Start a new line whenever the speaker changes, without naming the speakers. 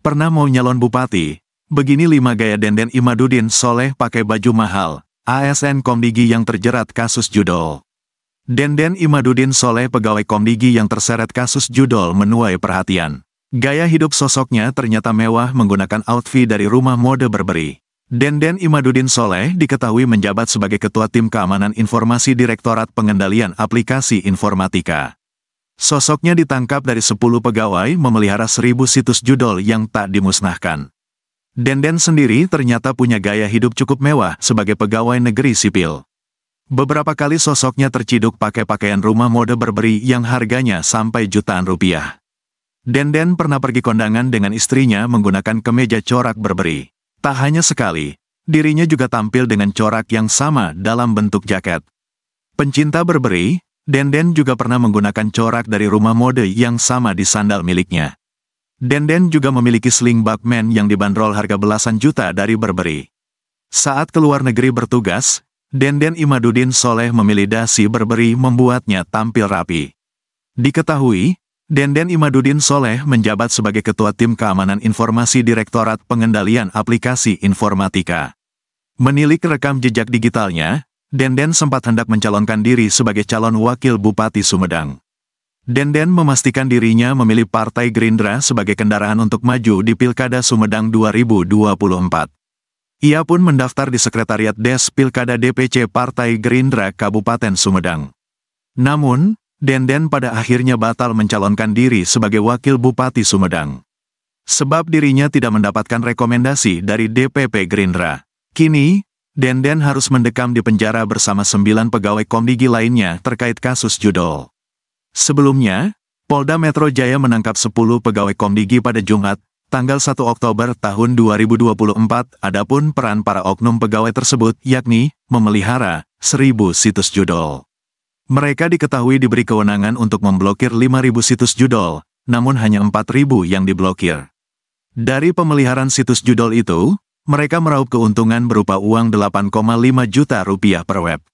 Pernah mau nyalon bupati, begini lima gaya denden Imadudin Soleh pakai baju mahal, ASN Komdigi yang terjerat kasus judol. Denden Imadudin Soleh pegawai Komdigi yang terseret kasus judol menuai perhatian. Gaya hidup sosoknya ternyata mewah menggunakan outfit dari rumah mode berberi. Denden Imadudin Soleh diketahui menjabat sebagai Ketua Tim Keamanan Informasi Direktorat Pengendalian Aplikasi Informatika. Sosoknya ditangkap dari 10 pegawai memelihara 1000 situs judol yang tak dimusnahkan. Denden sendiri ternyata punya gaya hidup cukup mewah sebagai pegawai negeri sipil. Beberapa kali sosoknya terciduk pakai pakaian rumah mode berberi yang harganya sampai jutaan rupiah. Denden pernah pergi kondangan dengan istrinya menggunakan kemeja corak berberi. Tak hanya sekali, dirinya juga tampil dengan corak yang sama dalam bentuk jaket. Pencinta berberi, Denden juga pernah menggunakan corak dari rumah mode yang sama di sandal miliknya. Denden juga memiliki sling Batman yang dibanderol harga belasan juta dari Burberry. Saat keluar negeri bertugas, Denden Imaduddin Soleh memilih dasi Burberry membuatnya tampil rapi. Diketahui, Denden Imaduddin Soleh menjabat sebagai Ketua Tim Keamanan Informasi Direktorat Pengendalian Aplikasi Informatika. Menilik rekam jejak digitalnya, Denden sempat hendak mencalonkan diri sebagai calon wakil Bupati Sumedang. Denden memastikan dirinya memilih Partai Gerindra sebagai kendaraan untuk maju di Pilkada Sumedang 2024. Ia pun mendaftar di Sekretariat Des Pilkada DPC Partai Gerindra Kabupaten Sumedang. Namun, Denden pada akhirnya batal mencalonkan diri sebagai Wakil Bupati Sumedang. Sebab dirinya tidak mendapatkan rekomendasi dari DPP Gerindra. Kini, Denden harus mendekam di penjara bersama sembilan pegawai Komdigi lainnya terkait kasus judol. Sebelumnya, Polda Metro Jaya menangkap 10 pegawai Komdigi pada Jumat, tanggal 1 Oktober tahun 2024, adapun peran para oknum pegawai tersebut yakni memelihara 1000 situs judol. Mereka diketahui diberi kewenangan untuk memblokir 5000 situs judol, namun hanya 4000 yang diblokir. Dari pemeliharaan situs judol itu, mereka meraup keuntungan berupa uang 8,5 juta rupiah per web.